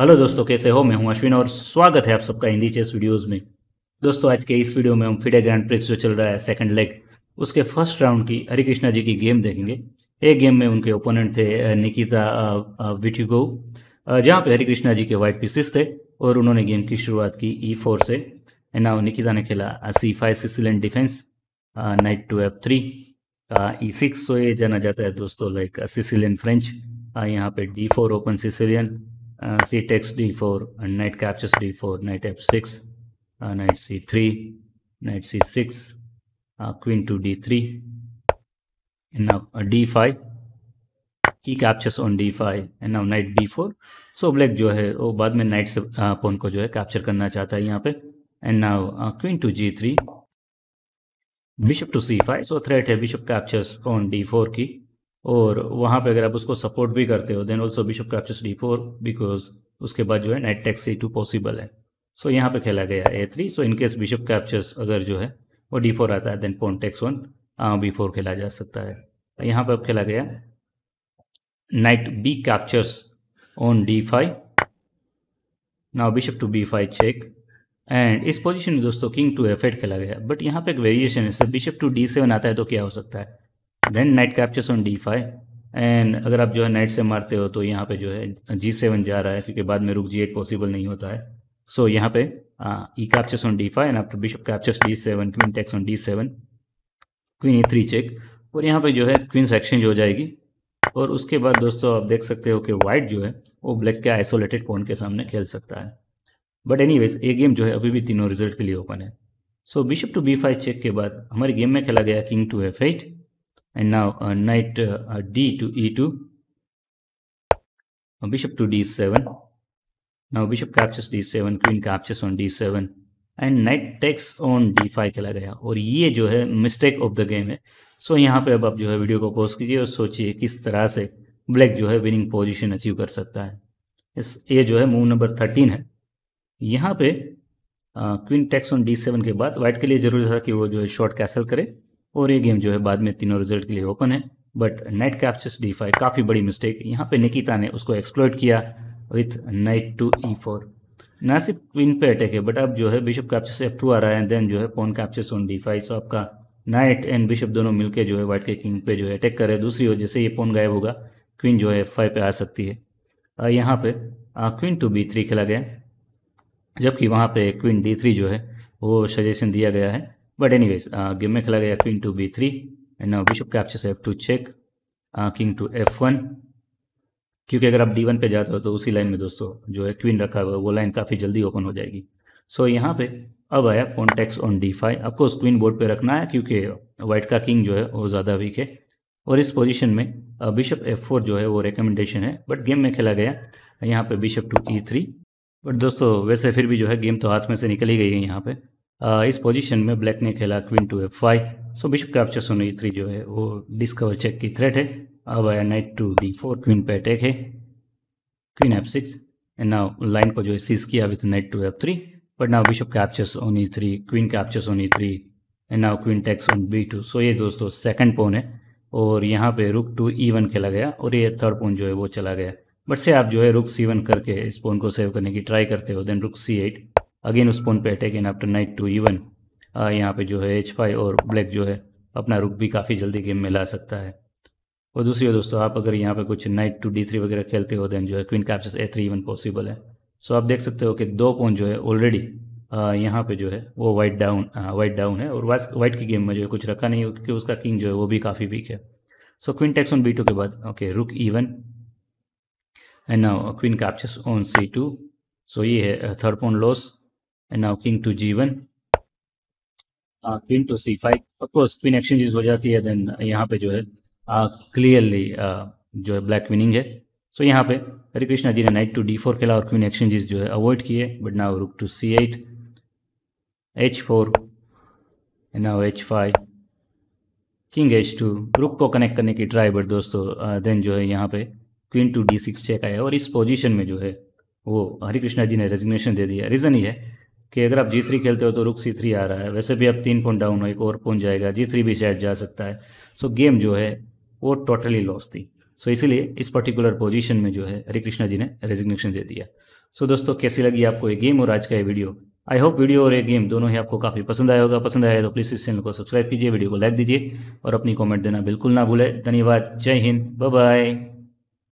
Hello दोस्तों कैसे हो मैं हूं अश्विन और स्वागत है आप सबका हिंदी चेस वीडियोस में दोस्तों आज के इस वीडियो में हम फिडे ग्रैंड प्रिक्स जो चल रहा है सेकंड लेग उसके फर्स्ट राउंड की हरिकृष्णा जी की गेम देखेंगे एक गेम में उनके ओपोनेंट थे निकिता विटिगो जहाँ पे हरिकृष्णा जी के व्हाइट पीसिस थे और उन्होंने गेम की शुरुआत की ई e फोर से एना निकिता ने खेला C five Sicilian defence knight to F three E six so ये जाना जाता है दोस्तों लाइक सिसिलियन फ्रेंच यहाँ पे D four open Sicilian c takes d4 and knight captures d4 knight f6 uh, knight c3 knight c6 uh, queen to d3 and now uh, d5 he captures on d5 and now knight d4 so, black जो है वो बाद में knight से पोन को जो है capture करना चाहता है यहाँ पे and now queen to G three bishop to C five so threat है bishop captures on d4 four की और वहां पे अगर आप उसको सपोर्ट भी करते हो then also bishop captures D four because उसके बाद जो है knight takes C two possible है सो so, यहाँ पे खेला गया A three so in case bishop captures अगर जो है वो डी फोर आता है then pawn takes one B four खेला जा सकता है यहाँ पे अब खेला गया knight B captures on D five now bishop to B five check and इस पोजिशन में दोस्तों किंग टू एफ एट खेला गया बट यहाँ पे एक वेरिएशन है sir bishop to D seven आता है तो क्या हो सकता है then knight captures on D five and अगर आप जो है नाइट से मारते हो तो यहाँ पे जो है जी सेवन जा रहा है क्योंकि बाद में रुक जी एट पॉसिबल नहीं होता है सो so, यहाँ पे E captures on D five and after bishop captures D seven queen takes on D seven queen E three check और यहाँ पे जो है क्वीन एक्सचेंज हो जाएगी और उसके बाद दोस्तों आप देख सकते हो कि वाइट जो है वो ब्लैक के आइसोलेटेड पॉइंट के सामने खेल सकता है बट एनी ये गेम जो है अभी भी तीनों रिजल्ट के लिए ओपन है so bishop to B five check के बाद हमारी गेम में खेला गया king to F eight and now uh, knight uh, uh d to e2 uh, bishop to d7 now bishop captures d7 queen captures on d7 and knight takes on D five खेला गया और ये जो है mistake of the game है so so, यहाँ पे अब आप जो है वीडियो को पॉज कीजिए और सोचिए किस तरह से ब्लैक जो है विनिंग पोजीशन अचीव कर सकता है इस ये जो है मूव नंबर थर्टीन है यहाँ पे queen takes on D seven के बाद वाइट के लिए जरूरी था कि वो जो है शॉर्ट कैसल करे और ये गेम जो है बाद में तीनों रिजल्ट के लिए ओपन है but knight captures D five काफ़ी बड़ी मिस्टेक यहाँ पे निकिता ने उसको एक्सप्लोइट किया with knight to E four ना सिर्फ क्वीन पे अटैक है बट अब जो है बिशप कैप्चर्स एफ टू आ रहा है देन जो है pawn captures on D five so आपका नाइट एंड बिशप दोनों मिलकर जो है वाइट के किंग पे जो है अटैक करे दूसरी वजह से ये पोन गायब होगा क्वीन जो है एफ फाइव पे आ सकती है यहाँ पे क्वीन टू बी थ्री खेला गया जबकि वहाँ पे क्वीन डी थ्री जो है वो सजेशन दिया गया है But anyways, uh, game mein khela gaya queen to b3 and now bishop captures f2 check, uh, king to f1. क्योंकि अगर आप d1 पे जाते हो तो उसी लाइन में दोस्तों जो है क्वीन रखा हुआ है वो लाइन काफ़ी जल्दी ओपन हो जाएगी सो so, यहाँ पे अब आया कॉन्टेक्स ऑन डी फाइव आपको उस क्वीन बोर्ड पे रखना है क्योंकि वाइट का किंग जो है वो ज़्यादा वीक है और इस पोजीशन में बिशप एफ फोर जो है वो रिकमेंडेशन है बट गेम में खेला गया यहाँ पे bishop to E three but दोस्तों वैसे फिर भी जो है गेम तो हाथ में से निकल ही गई है यहाँ पे इस पोजीशन में ब्लैक ने खेला queen to F five so bishop capture E three जो है वो डिस्कवर चेक की थ्रेट है अब आया knight to D four queen पे अटैक है queen F six and now line को जो है सीज किया with knight to F three but now bishop captures E three queen captures E three and now queen takes on B two so ये दोस्तों second पोन है और यहाँ पे रुक टू ई वन खेला गया और ये थर्ड पोन जो है वो चला गया बट से आप जो है रुक सी वन करके इस पोन को सेव करने की ट्राई करते हो देन रुक सी एट अगेन उस पोन पे attack and after knight to even यहाँ पे जो है एच फाइव और ब्लैक जो है अपना रुक भी काफ़ी जल्दी गेम में ला सकता है और दूसरी ओर दोस्तों आप अगर यहाँ पे कुछ नाइट टू डी थ्री वगैरह खेलते हो देन जो है queen caps A three even possible है सो आप देख सकते हो कि दो पोन जो है ऑलरेडी यहाँ पे जो है वो वाइट डाउन वाइट डाउन है और वाइट की गेम में जो है कुछ रखा नहीं क्योंकि उसका किंग जो है वो भी काफ़ी वीक है so queen takes on B two के बाद okay rook even and queen captures on C two so ये है third pawn loss and now king to G one queen to C five of course queen exchanges हो जाती है then यहाँ पे जो है क्लियरली uh, uh, जो है ब्लैक विनिंग है सो so, यहाँ पे हरे कृष्णा जी ने नाइट टू डी फोर खेला और क्वीन एक्सचेंजेस जो है अवॉइड किए but now rook to C eight H four and now H five king H two rook को कनेक्ट करने की ट्राई बट दोस्तों देन uh, जो है यहाँ पे queen to D six check आया और इस पोजिशन में जो है वो हरे कृष्णा जी ने रेजिग्नेशन दे दिया रीज़न ही है कि अगर आप जी थ्री खेलते हो तो रुक सी थ्री आ रहा है वैसे भी आप तीन पॉइंट डाउन हो एक और पॉइंट जाएगा जी थ्री भी शायद जा सकता है सो गेम जो है वो टोटली लॉस थी सो इसीलिए इस पर्टिकुलर पोजीशन में जो है हरिकृष्णा जी ने रेजिग्नेशन दे दिया सो दोस्तों कैसी लगी आपको ये गेम और आज का ये वीडियो आई होप वीडियो और ये गेम दोनों ही आपको काफ़ी पसंद आया होगा पसंद आया तो प्लीज़ इस चैनल को सब्सक्राइब कीजिए वीडियो को लाइक दीजिए और अपनी कॉमेंट देना बिल्कुल ना भूले धन्यवाद जय हिंद बाय